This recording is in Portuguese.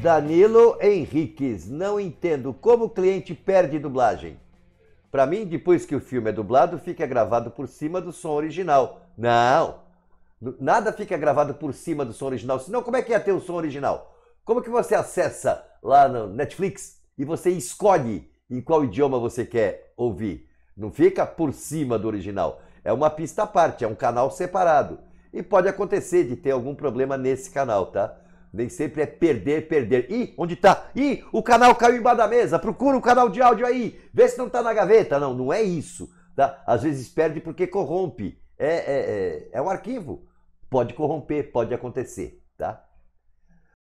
Danilo Henriques, não entendo como o cliente perde dublagem. Para mim, depois que o filme é dublado, fica gravado por cima do som original. Não! Nada fica gravado por cima do som original, senão como é que ia ter o som original? Como que você acessa lá no Netflix e você escolhe em qual idioma você quer ouvir? Não fica por cima do original. É uma pista à parte, é um canal separado. E pode acontecer de ter algum problema nesse canal, tá? Nem sempre é perder, perder. Ih, onde tá? Ih, o canal caiu embaixo da mesa. Procura o canal de áudio aí. Vê se não tá na gaveta. Não, não é isso. Tá? Às vezes perde porque corrompe. É, é, é, é um arquivo. Pode corromper, pode acontecer, tá?